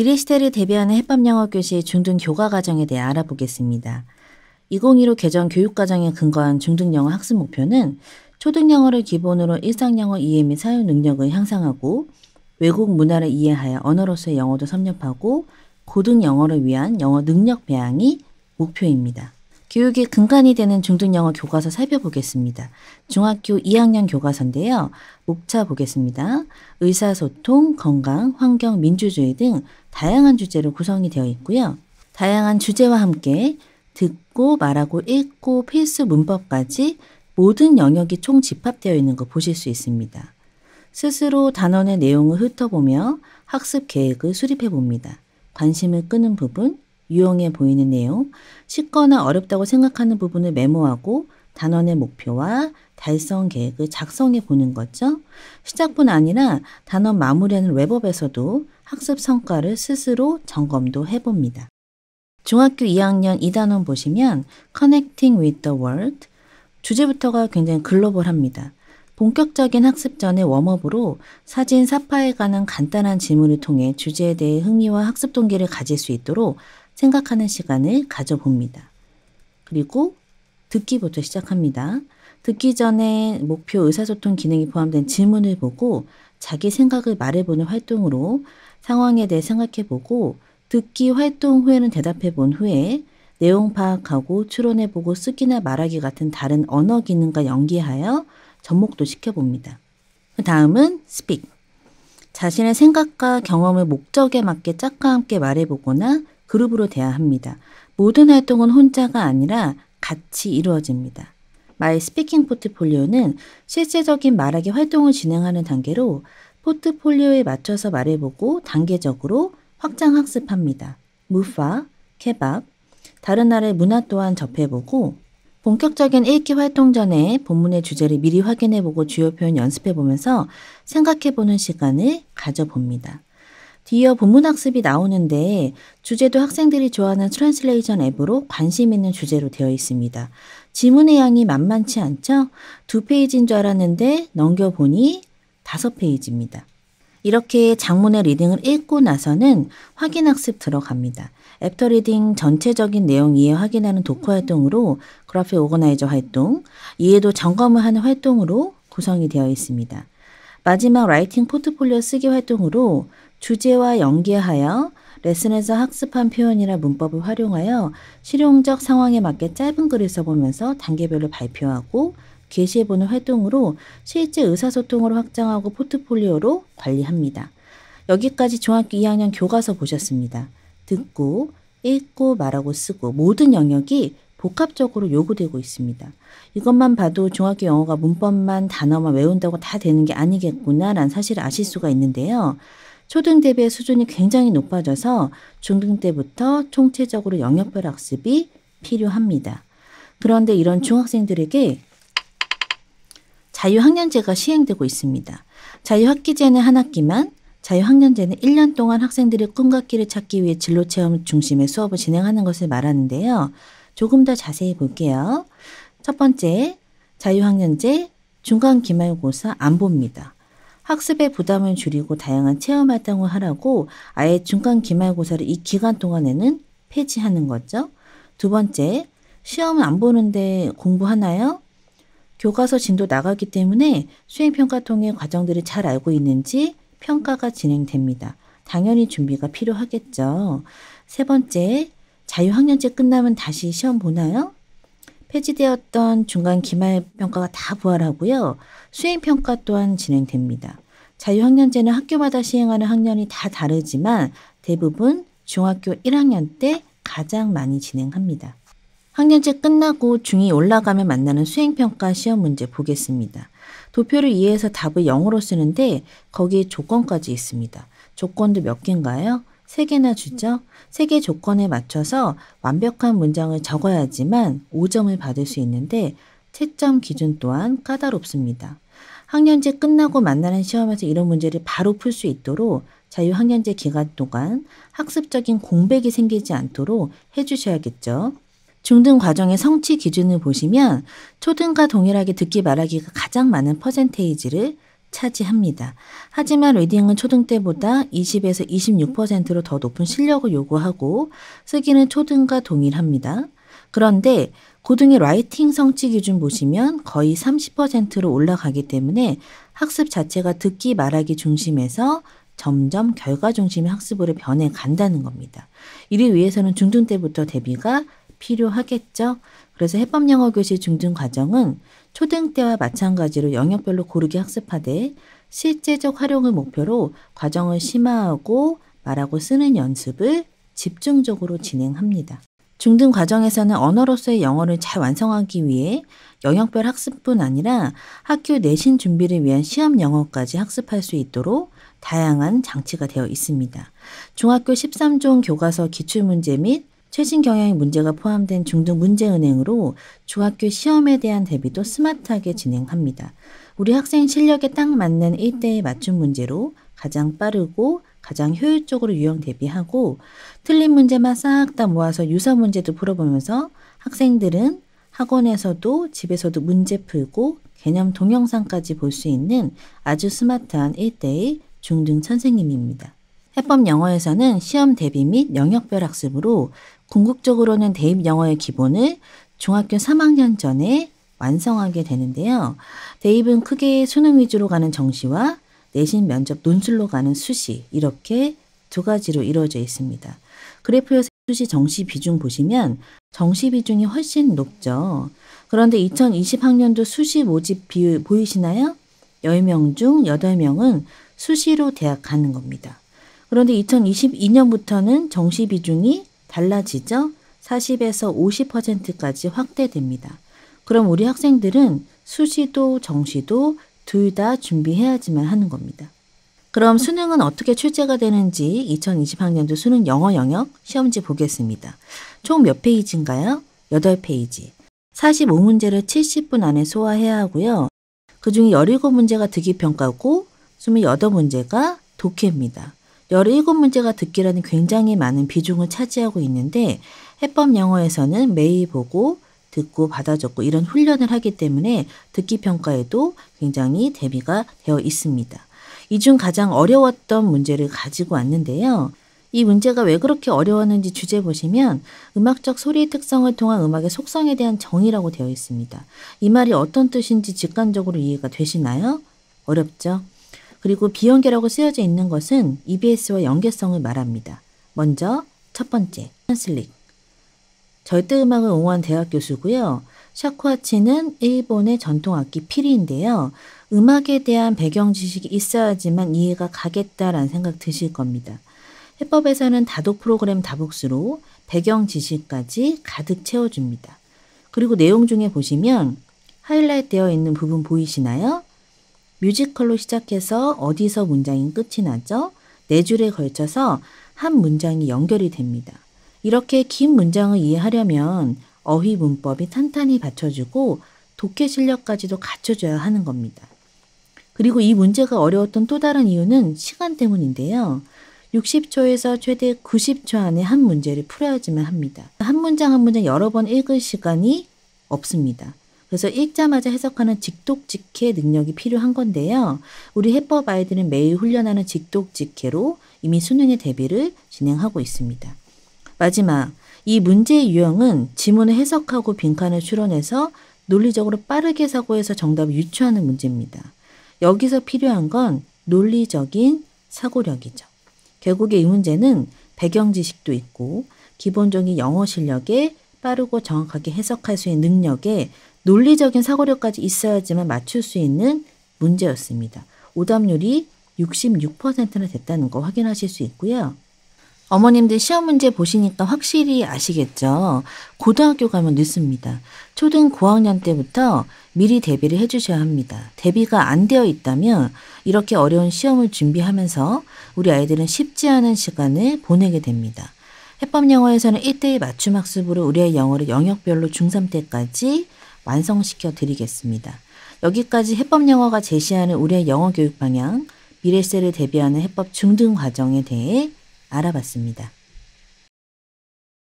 미래시대를 대비하는 해법영어교실 중등교과과정에 대해 알아보겠습니다. 2015 개정 교육과정에 근거한 중등영어 학습 목표는 초등영어를 기본으로 일상영어 이해 및 사용 능력을 향상하고 외국 문화를 이해하여 언어로서의 영어도 섭렵하고 고등영어를 위한 영어 능력 배양이 목표입니다. 교육의 근간이 되는 중등영어 교과서 살펴보겠습니다. 중학교 2학년 교과서인데요. 목차 보겠습니다. 의사소통, 건강, 환경, 민주주의 등 다양한 주제로 구성이 되어 있고요. 다양한 주제와 함께 듣고 말하고 읽고 필수 문법까지 모든 영역이 총 집합되어 있는 거 보실 수 있습니다. 스스로 단원의 내용을 훑어보며 학습 계획을 수립해 봅니다. 관심을 끄는 부분, 유용해 보이는 내용, 쉽거나 어렵다고 생각하는 부분을 메모하고 단원의 목표와 달성 계획을 작성해 보는 거죠. 시작뿐 아니라 단원 마무리하는 웹업에서도 학습 성과를 스스로 점검도 해봅니다. 중학교 2학년 2단원 보시면 Connecting with the World 주제부터가 굉장히 글로벌합니다. 본격적인 학습 전의 웜업으로 사진 사파에 관한 간단한 질문을 통해 주제에 대해 흥미와 학습 동기를 가질 수 있도록 생각하는 시간을 가져봅니다. 그리고 듣기부터 시작합니다. 듣기 전에 목표 의사소통 기능이 포함된 질문을 보고 자기 생각을 말해보는 활동으로 상황에 대해 생각해보고 듣기 활동 후에는 대답해본 후에 내용 파악하고 추론해보고 쓰기나 말하기 같은 다른 언어 기능과 연기하여 접목도 시켜봅니다. 그 다음은 speak. 자신의 생각과 경험을 목적에 맞게 짝과 함께 말해보거나 그룹으로 돼야 합니다. 모든 활동은 혼자가 아니라 같이 이루어집니다. 마이 스피킹 포트폴리오는 실제적인 말하기 활동을 진행하는 단계로 포트폴리오에 맞춰서 말해보고 단계적으로 확장 학습합니다. 무파, 케밥, 다른 나라의 문화 또한 접해보고 본격적인 읽기 활동 전에 본문의 주제를 미리 확인해보고 주요 표현 연습해보면서 생각해보는 시간을 가져봅니다. 뒤이어 본문학습이 나오는데 주제도 학생들이 좋아하는 트랜슬레이션 앱으로 관심 있는 주제로 되어 있습니다. 지문의 양이 만만치 않죠? 두 페이지인 줄 알았는데 넘겨보니 다섯 페이지입니다. 이렇게 장문의 리딩을 읽고 나서는 확인 학습 들어갑니다. 애프터 리딩 전체적인 내용 이해 확인하는 독후 활동으로 그래픽 오거나이저 활동, 이해도 점검을 하는 활동으로 구성이 되어 있습니다. 마지막 라이팅 포트폴리오 쓰기 활동으로 주제와 연계하여 레슨에서 학습한 표현이나 문법을 활용하여 실용적 상황에 맞게 짧은 글을 써보면서 단계별로 발표하고 게시해보는 활동으로 실제 의사소통으로 확장하고 포트폴리오로 관리합니다. 여기까지 중학교 2학년 교과서 보셨습니다. 듣고, 읽고, 말하고, 쓰고 모든 영역이 복합적으로 요구되고 있습니다. 이것만 봐도 중학교 영어가 문법만 단어만 외운다고 다 되는 게 아니겠구나라는 사실을 아실 수가 있는데요. 초등 대비 수준이 굉장히 높아져서 중등 때부터 총체적으로 영역별 학습이 필요합니다. 그런데 이런 중학생들에게 자유학년제가 시행되고 있습니다. 자유학기제는 한 학기만, 자유학년제는 1년 동안 학생들의 꿈과 길을 찾기 위해 진로 체험 중심의 수업을 진행하는 것을 말하는데요. 조금 더 자세히 볼게요. 첫 번째, 자유학년제, 중간 기말고사 안 봅니다. 학습의 부담을 줄이고 다양한 체험 활동을 하라고 아예 중간 기말고사를 이 기간 동안에는 폐지하는 거죠. 두 번째, 시험은 안 보는데 공부하나요? 교과서 진도 나가기 때문에 수행평가 통해 과정들을 잘 알고 있는지 평가가 진행됩니다. 당연히 준비가 필요하겠죠. 세 번째, 자유학년제 끝나면 다시 시험 보나요? 폐지되었던 중간 기말평가가 다 부활하고요. 수행평가 또한 진행됩니다. 자유학년제는 학교마다 시행하는 학년이 다 다르지만 대부분 중학교 1학년 때 가장 많이 진행합니다. 학년제 끝나고 중이 올라가면 만나는 수행평가 시험 문제 보겠습니다. 도표를 이해해서 답을 0으로 쓰는데 거기에 조건까지 있습니다. 조건도 몇 개인가요? 세개나 주죠. 세 개 조건에 맞춰서 완벽한 문장을 적어야지만 5점을 받을 수 있는데 채점 기준 또한 까다롭습니다. 학년제 끝나고 만나는 시험에서 이런 문제를 바로 풀 수 있도록 자유학년제 기간 동안 학습적인 공백이 생기지 않도록 해주셔야겠죠. 중등 과정의 성취 기준을 보시면 초등과 동일하게 듣기 말하기가 가장 많은 퍼센테이지를 차지합니다. 하지만 리딩은 초등 때보다 20에서 26%로 더 높은 실력을 요구하고 쓰기는 초등과 동일합니다. 그런데 고등의 라이팅 성취 기준 보시면 거의 30%로 올라가기 때문에 학습 자체가 듣기 말하기 중심에서 점점 결과 중심의 학습으로 변해 간다는 겁니다. 이를 위해서는 중등 때부터 대비가 필요하겠죠. 그래서 해법영어 교실 중등 과정은 초등 때와 마찬가지로 영역별로 고르게 학습하되 실제적 활용을 목표로 과정을 심화하고 말하고 쓰는 연습을 집중적으로 진행합니다. 중등 과정에서는 언어로서의 영어를 잘 완성하기 위해 영역별 학습뿐 아니라 학교 내신 준비를 위한 시험 영어까지 학습할 수 있도록 다양한 장치가 되어 있습니다. 중학교 13종 교과서 기출문제 및 최신 경향의 문제가 포함된 중등 문제은행으로 중학교 시험에 대한 대비도 스마트하게 진행합니다. 우리 학생 실력에 딱 맞는 1대에 맞춤 문제로 가장 빠르고 가장 효율적으로 유형 대비하고 틀린 문제만 싹 다 모아서 유사 문제도 풀어보면서 학생들은 학원에서도 집에서도 문제 풀고 개념 동영상까지 볼 수 있는 아주 스마트한 1대의 중등 선생님입니다. 해법 영어에서는 시험 대비 및 영역별 학습으로 궁극적으로는 대입 영어의 기본을 중학교 3학년 전에 완성하게 되는데요. 대입은 크게 수능 위주로 가는 정시와 내신 면접 논술로 가는 수시 이렇게 두 가지로 이루어져 있습니다. 그래프에서 수시 정시 비중 보시면 정시 비중이 훨씬 높죠. 그런데 2020학년도 수시 모집 비율 보이시나요? 10명 중 8명은 수시로 대학 가는 겁니다. 그런데 2022년부터는 정시 비중이 달라지죠? 40에서 50%까지 확대됩니다. 그럼 우리 학생들은 수시도 정시도 둘 다 준비해야지만 하는 겁니다. 그럼 수능은 어떻게 출제가 되는지 2020학년도 수능 영어 영역 시험지 보겠습니다. 총 몇 페이지인가요? 8페이지. 45문제를 70분 안에 소화해야 하고요. 그 중에 17문제가 득이 평가고 28문제가 독해입니다. 열일곱 문제가 듣기라는 굉장히 많은 비중을 차지하고 있는데 해법 영어에서는 매일 보고 듣고 받아 적고 이런 훈련을 하기 때문에 듣기 평가에도 굉장히 대비가 되어 있습니다. 이 중 가장 어려웠던 문제를 가지고 왔는데요. 이 문제가 왜 그렇게 어려웠는지 주제 보시면 음악적 소리의 특성을 통한 음악의 속성에 대한 정의라고 되어 있습니다. 이 말이 어떤 뜻인지 직관적으로 이해가 되시나요? 어렵죠? 그리고 비연계라고 쓰여져 있는 것은 EBS와 연계성을 말합니다. 먼저 첫 번째, 트슬릭 절대음악을 응원 대학 교수고요. 샤쿠아치는 일본의 전통악기 피리인데요. 음악에 대한 배경 지식이 있어야지만 이해가 가겠다라는 생각 드실 겁니다. 해법에서는 다독 프로그램 다복수로 배경 지식까지 가득 채워줍니다. 그리고 내용 중에 보시면 하이라이트 되어 있는 부분 보이시나요? 뮤지컬로 시작해서 어디서 문장이 끝이 나죠? 네 줄에 걸쳐서 한 문장이 연결이 됩니다. 이렇게 긴 문장을 이해하려면 어휘 문법이 탄탄히 받쳐주고 독해 실력까지도 갖춰줘야 하는 겁니다. 그리고 이 문제가 어려웠던 또 다른 이유는 시간 때문인데요. 60초에서 최대 90초 안에 한 문제를 풀어야지만 합니다. 한 문장 한 문장 여러 번 읽을 시간이 없습니다. 그래서 읽자마자 해석하는 직독직해 능력이 필요한 건데요. 우리 해법 아이들은 매일 훈련하는 직독직해로 이미 수능의 대비를 진행하고 있습니다. 마지막, 이 문제의 유형은 지문을 해석하고 빈칸을 추론해서 논리적으로 빠르게 사고해서 정답을 유추하는 문제입니다. 여기서 필요한 건 논리적인 사고력이죠. 결국에 이 문제는 배경 지식도 있고 기본적인 영어 실력에 빠르고 정확하게 해석할 수 있는 능력에 논리적인 사고력까지 있어야지만 맞출 수 있는 문제였습니다. 오답률이 66%나 됐다는 거 확인하실 수 있고요. 어머님들 시험 문제 보시니까 확실히 아시겠죠? 고등학교 가면 늦습니다. 초등 고학년 때부터 미리 대비를 해주셔야 합니다. 대비가 안 되어 있다면 이렇게 어려운 시험을 준비하면서 우리 아이들은 쉽지 않은 시간을 보내게 됩니다. 해법영어에서는 1대1 맞춤 학습으로 우리의 영어를 영역별로 중3 때까지 완성시켜 드리겠습니다. 여기까지 해법영어가 제시하는 우리의 영어 교육 방향, 미래세를 대비하는 해법 중등 과정에 대해 알아봤습니다.